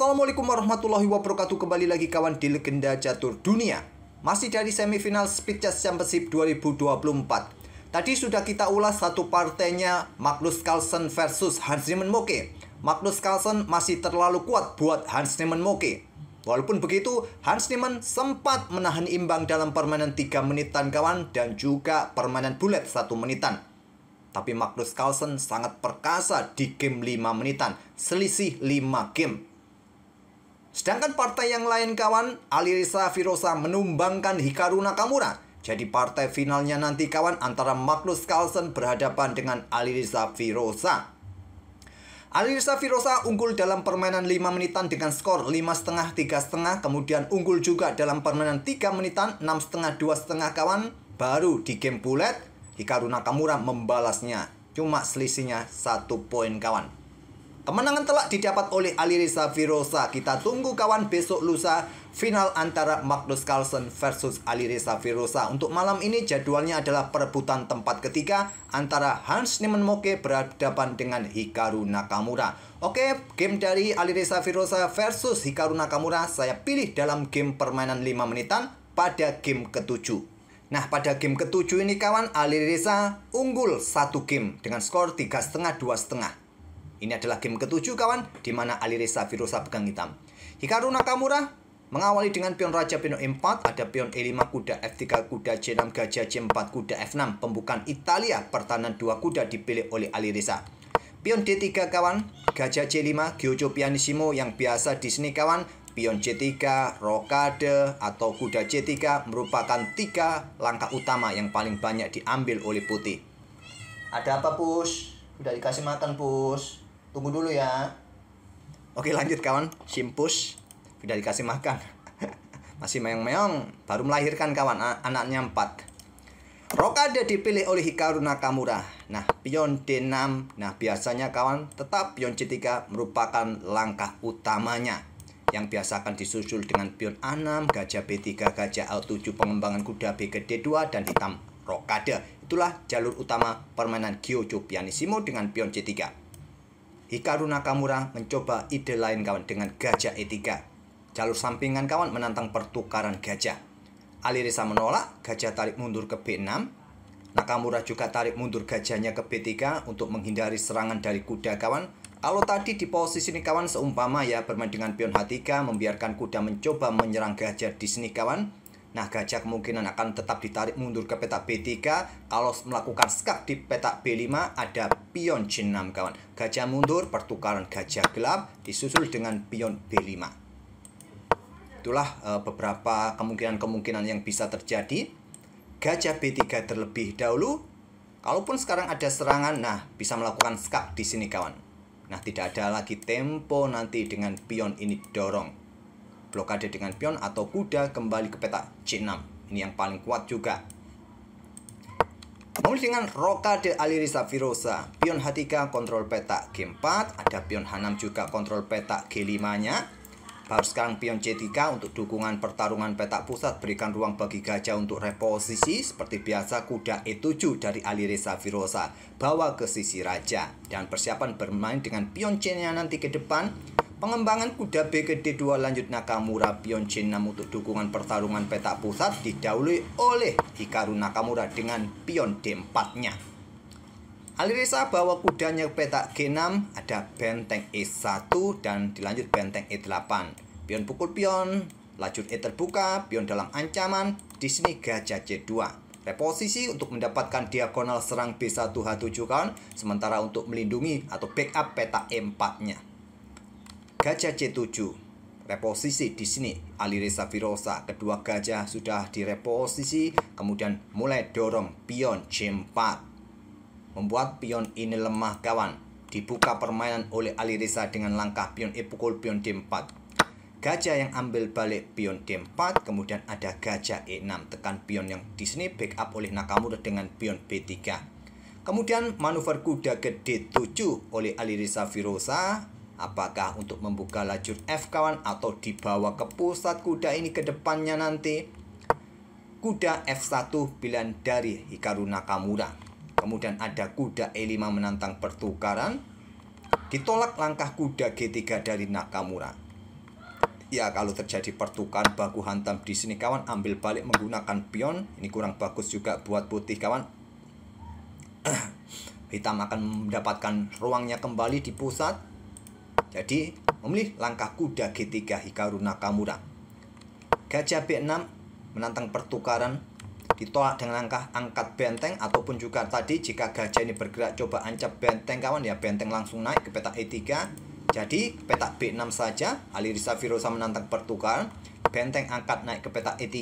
Assalamualaikum warahmatullahi wabarakatuh Kembali lagi kawan di Legenda Catur Dunia Masih dari semifinal Speed Chess Championship 2024 Tadi sudah kita ulas satu partainya Magnus Carlsen versus Hans Niemann Moke Magnus Carlsen masih terlalu kuat buat Hans Niemann Moke Walaupun begitu, Hans Niemann sempat menahan imbang dalam permainan 3 menitan kawan dan juga permainan bulat 1 menitan tapi Magnus Carlsen sangat perkasa di game 5 menitan, selisih 5 game. Sedangkan partai yang lain kawan, Alirisa Firosa menumbangkan Hikaru Nakamura. Jadi partai finalnya nanti kawan antara Magnus Carlsen berhadapan dengan Alirisa Firosa. Alirisa Firosa unggul dalam permainan 5 menitan dengan skor 5,5 3,5 kemudian unggul juga dalam permainan 3 menitan 6,5 2,5 kawan baru di game bulat Hikaru Nakamura membalasnya cuma selisihnya satu poin kawan Kemenangan telak didapat oleh Alireza Virosa. Kita tunggu kawan besok lusa final antara Magnus Carlsen versus Alirisa Virosa. Untuk malam ini jadwalnya adalah perebutan tempat ketiga antara Hans Niemann-Moke berhadapan dengan Hikaru Nakamura. Oke, game dari Alirisa Virosa versus Hikaru Nakamura saya pilih dalam game permainan 5 menitan pada game ketujuh. Nah, pada game ketujuh ini kawan, Alirisa unggul satu game dengan skor 3,5-2,5. Ini adalah game ketujuh kawan, di mana Alireza Virosa pegang hitam. Hikaru Nakamura mengawali dengan pion Raja Pion E4, ada pion E5 kuda F3 kuda C6 gajah C4 kuda F6. Pembukaan Italia, pertahanan dua kuda dipilih oleh Alireza. Pion D3 kawan, gajah C5, Giojo Pianissimo yang biasa di sini kawan, pion C3, rokade, atau kuda C3 merupakan tiga langkah utama yang paling banyak diambil oleh putih. Ada apa, Pus? Udah dikasih makan, Pus. Tunggu dulu ya. Oke lanjut kawan, simpus tidak dikasih makan. Masih meong-meong, baru melahirkan kawan anaknya empat. Rokade dipilih oleh Hikaru Nakamura. Nah, pion D6, nah biasanya kawan tetap pion C3 merupakan langkah utamanya yang biasa akan disusul dengan pion A6, gajah B3, gajah A7, pengembangan kuda B ke D2, dan hitam rokade. Itulah jalur utama permainan Gyojo Pianissimo dengan pion C3. Hikaru Nakamura mencoba ide lain kawan dengan gajah E3. Jalur sampingan kawan menantang pertukaran gajah. Alirisa menolak, gajah tarik mundur ke B6. Nakamura juga tarik mundur gajahnya ke B3 untuk menghindari serangan dari kuda kawan. Kalau tadi di posisi ini kawan seumpama ya bermain dengan pion H3 membiarkan kuda mencoba menyerang gajah di sini kawan. Nah, gajah kemungkinan akan tetap ditarik mundur ke peta B3. Kalau melakukan skak di peta B5, ada pion C6, kawan. Gajah mundur, pertukaran gajah gelap, disusul dengan pion B5. Itulah e, beberapa kemungkinan-kemungkinan yang bisa terjadi. Gajah B3 terlebih dahulu. Kalaupun sekarang ada serangan, nah, bisa melakukan skak di sini, kawan. Nah, tidak ada lagi tempo nanti dengan pion ini dorong blokade dengan pion atau kuda kembali ke peta C6. Ini yang paling kuat juga. Mau dengan Rokade Aliri Virosa, pion H3 kontrol peta G4, ada pion H6 juga kontrol peta G5-nya. Baru sekarang pion C3 untuk dukungan pertarungan peta pusat berikan ruang bagi gajah untuk reposisi seperti biasa kuda E7 dari Alirisa Virosa bawa ke sisi raja dan persiapan bermain dengan pion C-nya nanti ke depan Pengembangan kuda BGD2 lanjut Nakamura Pion-Jin untuk dukungan pertarungan petak pusat didahului oleh Hikaru Nakamura dengan pion D4-nya. Alirisa bawa kudanya ke petak G6, ada benteng E1 dan dilanjut benteng E8. Pion pukul pion, lajur E terbuka, pion dalam ancaman, di sini gajah C2. Reposisi untuk mendapatkan diagonal serang B1 H7 kawan, sementara untuk melindungi atau backup petak E4-nya. Gajah C7 reposisi di sini Alireza Virosa kedua gajah sudah direposisi kemudian mulai dorong pion C4 membuat pion ini lemah kawan dibuka permainan oleh Alireza dengan langkah pion E pukul pion D4 gajah yang ambil balik pion D4 kemudian ada gajah E6 tekan pion yang di sini backup oleh Nakamura dengan pion B3 kemudian manuver kuda ke D7 oleh Alireza Virosa Apakah untuk membuka lajur F kawan atau dibawa ke pusat kuda ini ke depannya nanti? Kuda F1 pilihan dari Hikaru Nakamura. Kemudian ada kuda E5 menantang pertukaran. Ditolak langkah kuda G3 dari Nakamura. Ya kalau terjadi pertukaran baku hantam di sini kawan ambil balik menggunakan pion. Ini kurang bagus juga buat putih kawan. Hitam akan mendapatkan ruangnya kembali di pusat jadi memilih langkah kuda G3 Hikaru Nakamura. Gajah B6 menantang pertukaran ditolak dengan langkah angkat benteng ataupun juga tadi jika gajah ini bergerak coba ancap benteng kawan ya benteng langsung naik ke petak E3 jadi ke petak B6 saja Alirisa Virosa menantang pertukaran benteng angkat naik ke petak E3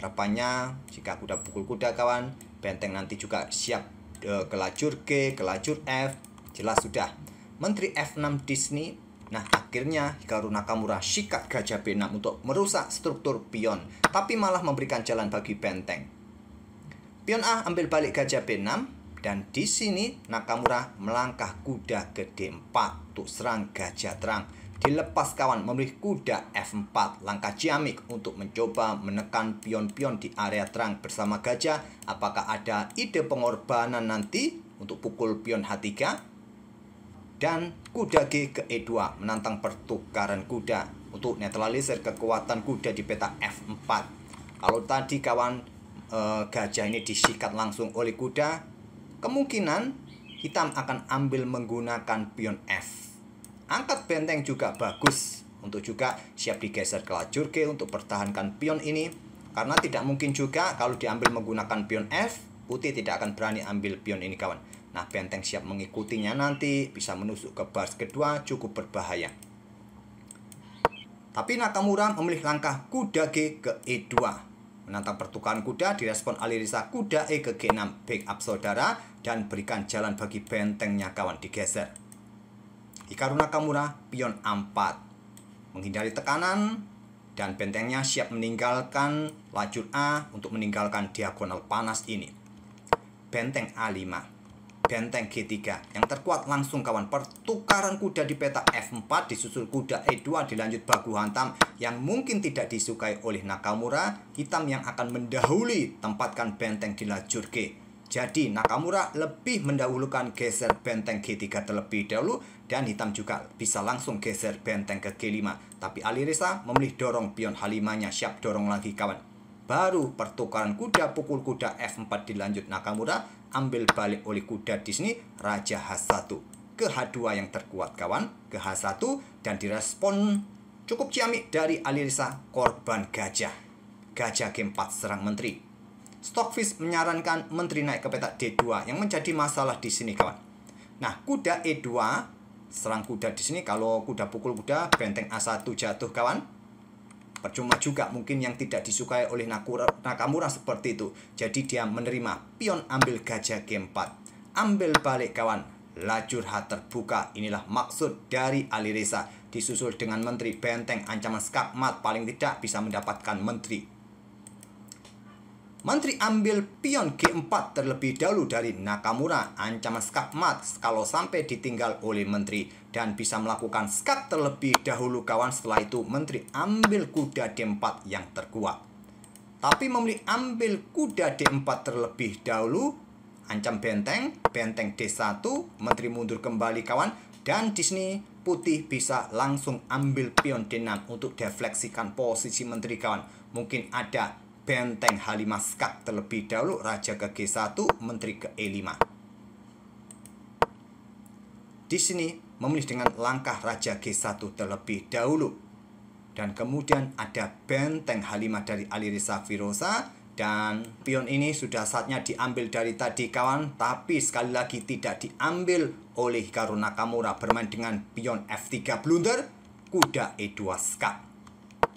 harapannya jika kuda pukul kuda kawan benteng nanti juga siap eh, ke lajur G ke lajur F jelas sudah Menteri F6 Disney Nah, akhirnya Hikaru Nakamura sikat gajah B6 untuk merusak struktur pion, tapi malah memberikan jalan bagi benteng. Pion A ambil balik gajah B6, dan di sini Nakamura melangkah kuda ke D4 untuk serang gajah terang. Dilepas kawan memilih kuda F4, langkah ciamik untuk mencoba menekan pion-pion di area terang bersama gajah. Apakah ada ide pengorbanan nanti untuk pukul pion H3? dan kuda G ke E2 menantang pertukaran kuda untuk netralisir kekuatan kuda di peta F4. Kalau tadi kawan e, gajah ini disikat langsung oleh kuda, kemungkinan hitam akan ambil menggunakan pion F. Angkat benteng juga bagus untuk juga siap digeser ke lajur G untuk pertahankan pion ini karena tidak mungkin juga kalau diambil menggunakan pion F, putih tidak akan berani ambil pion ini kawan. Nah, benteng siap mengikutinya nanti bisa menusuk ke baris kedua cukup berbahaya. Tapi Nakamura memilih langkah kuda G ke E2. Menantang pertukaran kuda direspon Alirisa kuda E ke G6 back up saudara dan berikan jalan bagi bentengnya kawan digeser. Hikaru Nakamura pion A4. Menghindari tekanan dan bentengnya siap meninggalkan lajur A untuk meninggalkan diagonal panas ini. Benteng A5 benteng G3. Yang terkuat langsung kawan. Pertukaran kuda di peta F4 disusul kuda E2 dilanjut bagu hantam yang mungkin tidak disukai oleh Nakamura. Hitam yang akan mendahului tempatkan benteng di lajur G. Jadi Nakamura lebih mendahulukan geser benteng G3 terlebih dahulu dan hitam juga bisa langsung geser benteng ke G5. Tapi alirisa memilih dorong pion h Halimanya siap dorong lagi kawan. Baru pertukaran kuda pukul kuda F4 dilanjut Nakamura ambil balik oleh kuda di sini raja H1 ke H2 yang terkuat kawan ke H1 dan direspon cukup ciamik dari Alirisa korban gajah gajah game 4 serang menteri Stockfish menyarankan menteri naik ke petak D2 yang menjadi masalah di sini kawan nah kuda E2 serang kuda di sini kalau kuda pukul kuda benteng A1 jatuh kawan Percuma juga mungkin yang tidak disukai oleh Nakamura seperti itu. Jadi dia menerima pion ambil gajah G4. Ambil balik kawan. Lajur h terbuka inilah maksud dari Alireza disusul dengan menteri benteng ancaman skakmat paling tidak bisa mendapatkan menteri Menteri ambil pion G4 terlebih dahulu dari Nakamura, ancaman skak mat kalau sampai ditinggal oleh menteri dan bisa melakukan skak terlebih dahulu kawan setelah itu menteri ambil kuda D4 yang terkuat. Tapi memilih ambil kuda D4 terlebih dahulu, ancam benteng, benteng D1, menteri mundur kembali kawan, dan di sini putih bisa langsung ambil pion D6 untuk defleksikan posisi menteri kawan. Mungkin ada benteng skak terlebih dahulu raja ke G1, menteri ke E5. Di sini memilih dengan langkah raja G1 terlebih dahulu. Dan kemudian ada benteng Halimah dari Alirisa Firosa dan pion ini sudah saatnya diambil dari tadi kawan tapi sekali lagi tidak diambil oleh Karuna Kamura bermain dengan pion F3 blunder kuda E2 skak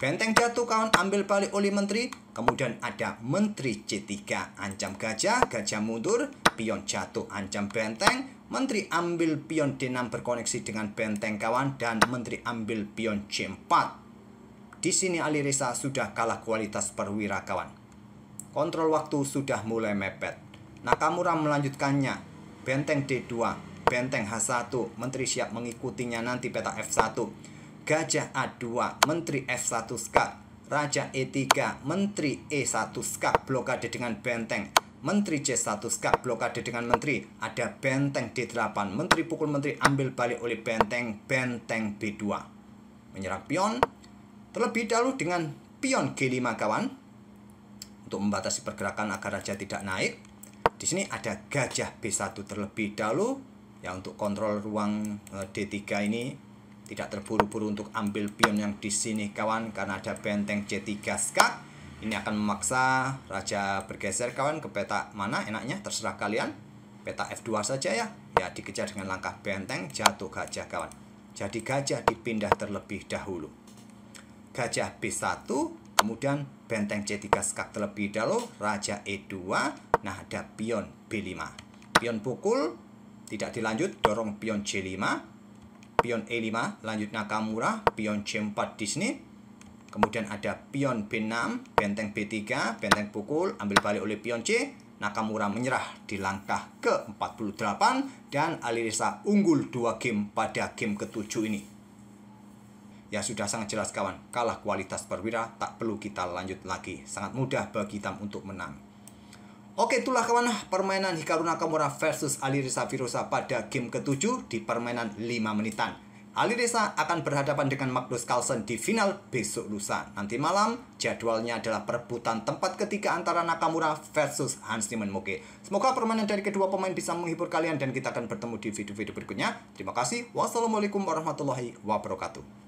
Benteng jatuh kawan ambil balik oleh menteri. Kemudian ada menteri C3 ancam gajah, gajah mundur, pion jatuh ancam benteng. Menteri ambil pion D6 berkoneksi dengan benteng kawan dan menteri ambil pion C4. Di sini Ali Reza sudah kalah kualitas perwira kawan. Kontrol waktu sudah mulai mepet. Nakamura melanjutkannya. Benteng D2, benteng H1, menteri siap mengikutinya nanti peta F1. Gajah A2, Menteri f 1 skap, Raja E3, Menteri e 1 skap blokade dengan benteng, Menteri c 1 skap blokade dengan menteri, ada benteng D8, menteri pukul menteri, ambil balik oleh benteng, benteng B2. Menyerang pion, terlebih dahulu dengan pion G5 kawan, untuk membatasi pergerakan agar raja tidak naik. Di sini ada gajah B1 terlebih dahulu, ya untuk kontrol ruang eh, D3 ini tidak terburu-buru untuk ambil pion yang di sini kawan karena ada benteng C3 skak. Ini akan memaksa raja bergeser kawan ke peta mana enaknya terserah kalian. Peta F2 saja ya. Ya dikejar dengan langkah benteng jatuh gajah kawan. Jadi gajah dipindah terlebih dahulu. Gajah B1 kemudian benteng C3 skak terlebih dahulu, raja E2, nah ada pion B5. Pion pukul tidak dilanjut, dorong pion C5, pion E5, lanjut Nakamura, pion C4 di sini. Kemudian ada pion B6, benteng B3, benteng pukul, ambil balik oleh pion C. Nakamura menyerah di langkah ke-48 dan Alirisa unggul 2 game pada game ke-7 ini. Ya sudah sangat jelas kawan, kalah kualitas perwira tak perlu kita lanjut lagi. Sangat mudah bagi Hitam untuk menang. Oke itulah kawan permainan Hikaru Nakamura versus Alirisa Virosa pada game ketujuh di permainan 5 menitan. Alirisa akan berhadapan dengan Magnus Carlsen di final besok lusa. Nanti malam jadwalnya adalah perebutan tempat ketiga antara Nakamura versus Hans Niemann Moke. Semoga permainan dari kedua pemain bisa menghibur kalian dan kita akan bertemu di video-video berikutnya. Terima kasih. Wassalamualaikum warahmatullahi wabarakatuh.